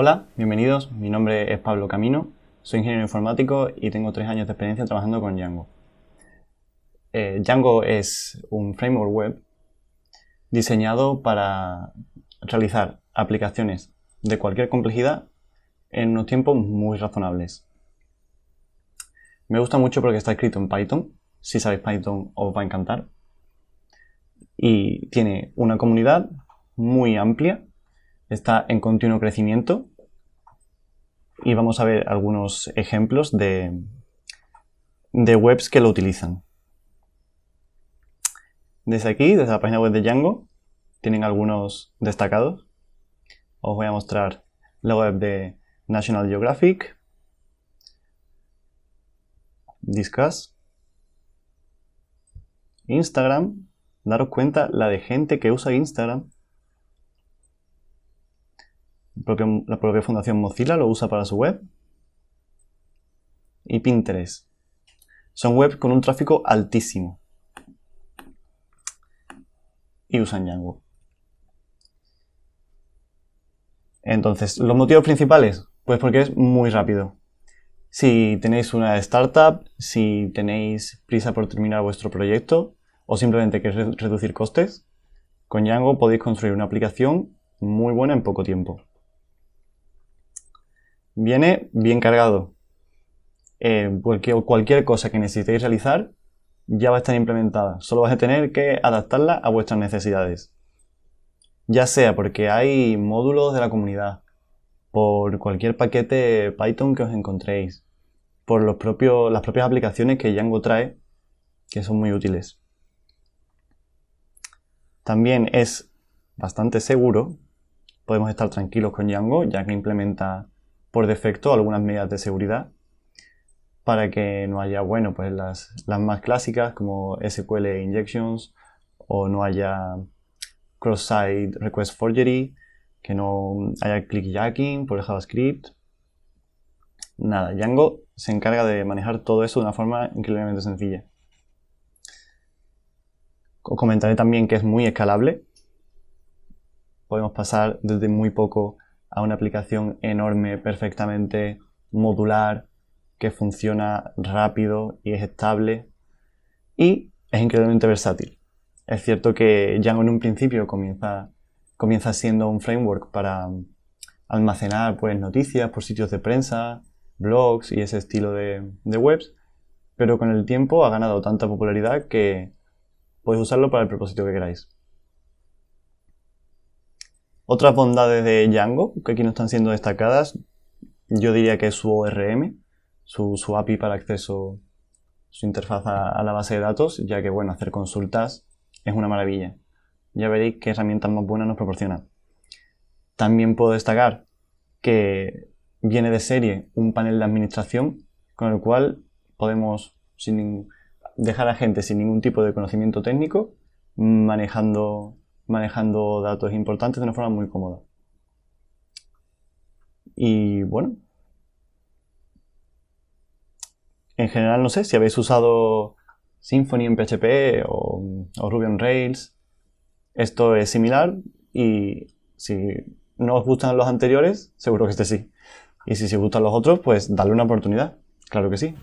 Hola, bienvenidos. Mi nombre es Pablo Camino, soy ingeniero informático y tengo tres años de experiencia trabajando con Django. Eh, Django es un framework web diseñado para realizar aplicaciones de cualquier complejidad en unos tiempos muy razonables. Me gusta mucho porque está escrito en Python. Si sabéis Python os va a encantar. Y tiene una comunidad muy amplia está en continuo crecimiento y vamos a ver algunos ejemplos de, webs que lo utilizan. Desde aquí, desde la página web de Django, tienen algunos destacados. Os voy a mostrar la web de National Geographic, Discuss, Instagram. Daros cuenta la de gente que usa Instagram la propia Fundación Mozilla lo usa para su web. Y Pinterest. Son webs con un tráfico altísimo. Y usan Django. Entonces, los motivos principales. Pues porque es muy rápido. Si tenéis una startup, si tenéis prisa por terminar vuestro proyecto o simplemente queréis reducir costes, con Django podéis construir una aplicación muy buena en poco tiempo viene bien cargado. Eh, cualquier, cosa que necesitéis realizar ya va a estar implementada. Solo vas a tener que adaptarla a vuestras necesidades. Ya sea porque hay módulos de la comunidad, por cualquier paquete Python que os encontréis, por los propios, las propias aplicaciones que Django trae, que son muy útiles. También es bastante seguro, podemos estar tranquilos con Django, ya que implementa por defecto algunas medidas de seguridad para que no haya, bueno, pues las, más clásicas como SQL injections o no haya cross-site request forgery, que no haya click-jacking por el JavaScript. Nada, Django se encarga de manejar todo eso de una forma increíblemente sencilla. Os comentaré también que es muy escalable. Podemos pasar desde muy poco a una aplicación enorme, perfectamente modular, que funciona rápido y es estable y es increíblemente versátil. Es cierto que ya en un principio comienza, comienza siendo un framework para almacenar pues, noticias por sitios de prensa, blogs y ese estilo de webs, pero con el tiempo ha ganado tanta popularidad que podéis usarlo para el propósito que queráis. Otras bondades de Django, que aquí no están siendo destacadas, yo diría que es su ORM, su, su API para acceso, su interfaz a, la base de datos, ya que bueno, hacer consultas es una maravilla. Ya veréis qué herramientas más buenas nos proporciona. También puedo destacar que viene de serie un panel de administración con el cual podemos sin dejar a gente sin ningún tipo de conocimiento técnico manejando manejando datos importantes de una forma muy cómoda. Y bueno. En general, no sé si habéis usado Symfony en PHP o, Ruby on Rails. Esto es similar y si no os gustan los anteriores, seguro que este sí. Y si os gustan los otros, pues dale una oportunidad. Claro que sí.